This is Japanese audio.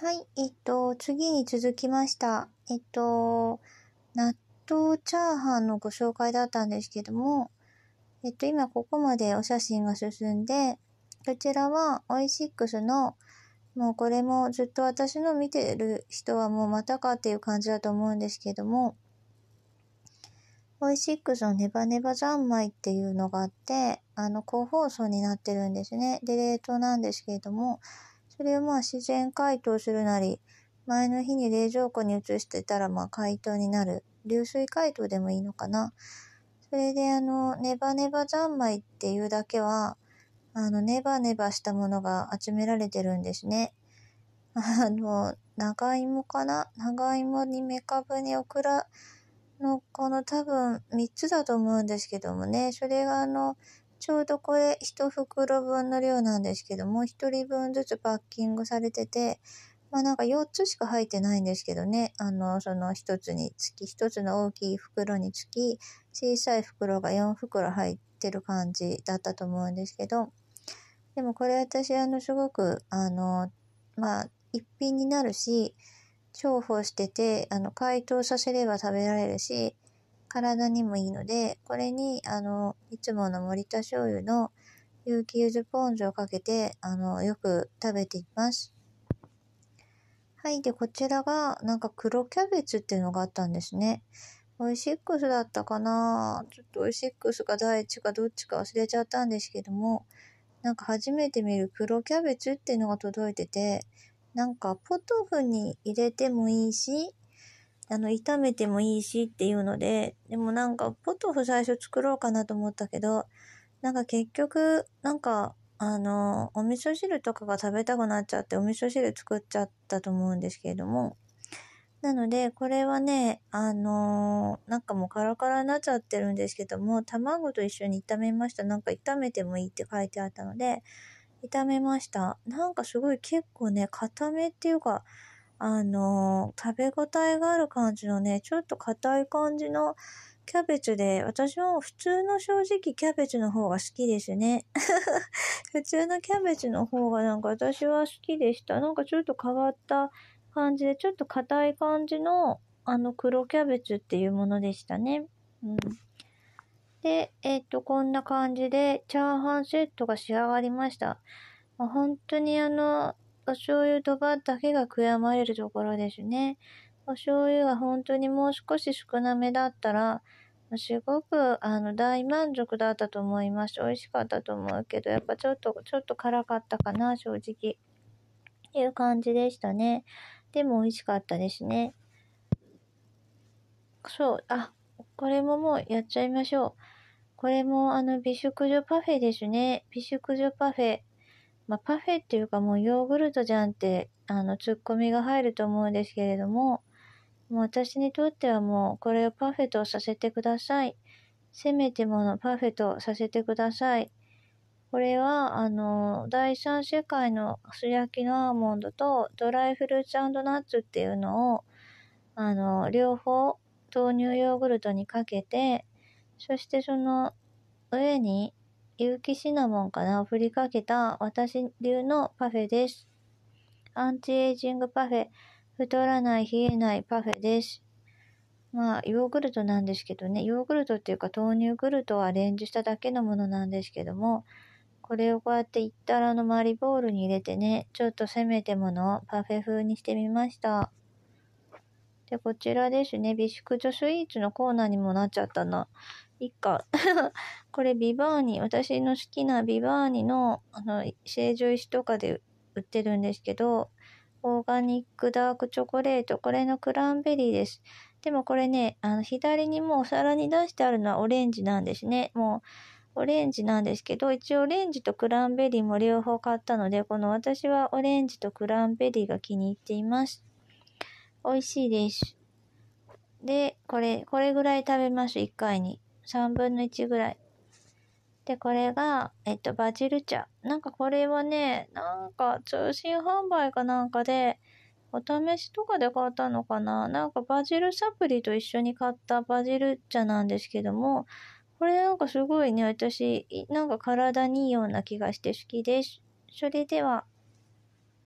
はい、えっと、次に続きました。えっと、納豆チャーハンのご紹介だったんですけども、えっと、今ここまでお写真が進んで、こちらはオイシックスの、もうこれもずっと私の見てる人はもうまたかっていう感じだと思うんですけども、オイシックスのネバネバ三昧っていうのがあって、あの、高放送になってるんですね。で、冷凍なんですけれども、それをまあ自然解凍するなり、前の日に冷蔵庫に移してたらまあ解凍になる。流水解凍でもいいのかな。それであの、ネバネバ三昧っていうだけは、あの、ネバネバしたものが集められてるんですね。あの、長芋かな長芋にメカブにオクラのこの多分3つだと思うんですけどもね、それがあの、ちょうどこれ1袋分の量なんですけども、1人分ずつパッキングされてて、まあなんか4つしか入ってないんですけどね、あの、その1つにつき、1つの大きい袋につき、小さい袋が4袋入ってる感じだったと思うんですけど、でもこれ私あのすごく、あの、まあ一品になるし、重宝してて、あの、解凍させれば食べられるし、体にもいいので、これに、あの、いつもの森田醤油の有機柚子ポン酢をかけて、あの、よく食べています。はい。で、こちらが、なんか黒キャベツっていうのがあったんですね。オイシックスだったかなちょっとオイシックスか第一かどっちか忘れちゃったんですけども、なんか初めて見る黒キャベツっていうのが届いてて、なんかポトフに入れてもいいし、あの、炒めてもいいしっていうので、でもなんか、ポトフ最初作ろうかなと思ったけど、なんか結局、なんか、あの、お味噌汁とかが食べたくなっちゃって、お味噌汁作っちゃったと思うんですけれども、なので、これはね、あのー、なんかもうカラカラになっちゃってるんですけども、卵と一緒に炒めました。なんか炒めてもいいって書いてあったので、炒めました。なんかすごい結構ね、固めっていうか、あの、食べ応えがある感じのね、ちょっと硬い感じのキャベツで、私も普通の正直キャベツの方が好きですね。普通のキャベツの方がなんか私は好きでした。なんかちょっと変わった感じで、ちょっと硬い感じの、あの黒キャベツっていうものでしたね。うん。で、えっ、と、こんな感じでチャーハンセットが仕上がりました。ま本当にあの、お醤油とかだけが悔やまれるところですね。お醤油が本当にもう少し少なめだったら、すごくあの大満足だったと思います。美味しかったと思うけど、やっぱちょっと、ちょっと辛かったかな、正直。っていう感じでしたね。でも美味しかったですね。そう、あ、これももうやっちゃいましょう。これもあの美食女パフェですね。美食女パフェ。まあ、パフェっていうかもうヨーグルトじゃんってあのツッコミが入ると思うんですけれどももう私にとってはもうこれをパフェとさせてくださいせめてものパフェとさせてくださいこれはあの第三世界の素焼きのアーモンドとドライフルーツナッツっていうのをあの両方豆乳ヨーグルトにかけてそしてその上に有機シナモンかなを振りかけた私流のパフェです。アンチエイジングパフェ。太らない、冷えないパフェです。まあ、ヨーグルトなんですけどね、ヨーグルトっていうか豆乳グルトをアレンジしただけのものなんですけども、これをこうやっていったらのマリボールに入れてね、ちょっとせめてものをパフェ風にしてみました。で、こちらですね。ビクジョスイーツのコーナーにもなっちゃったな。いっか。これビバーニ、私の好きなビバーニの、あの、成城石とかで売ってるんですけど、オーガニックダークチョコレート、これのクランベリーです。でもこれね、あの、左にもうお皿に出してあるのはオレンジなんですね。もう、オレンジなんですけど、一応オレンジとクランベリーも両方買ったので、この私はオレンジとクランベリーが気に入っています。美味しいです。で、これ、これぐらい食べます、1回に。3分の1ぐらい。で、これが、えっと、バジル茶。なんかこれはね、なんか通信販売かなんかで、お試しとかで買ったのかななんかバジルサプリと一緒に買ったバジル茶なんですけども、これなんかすごいね、私、なんか体にいいような気がして好きです。それでは。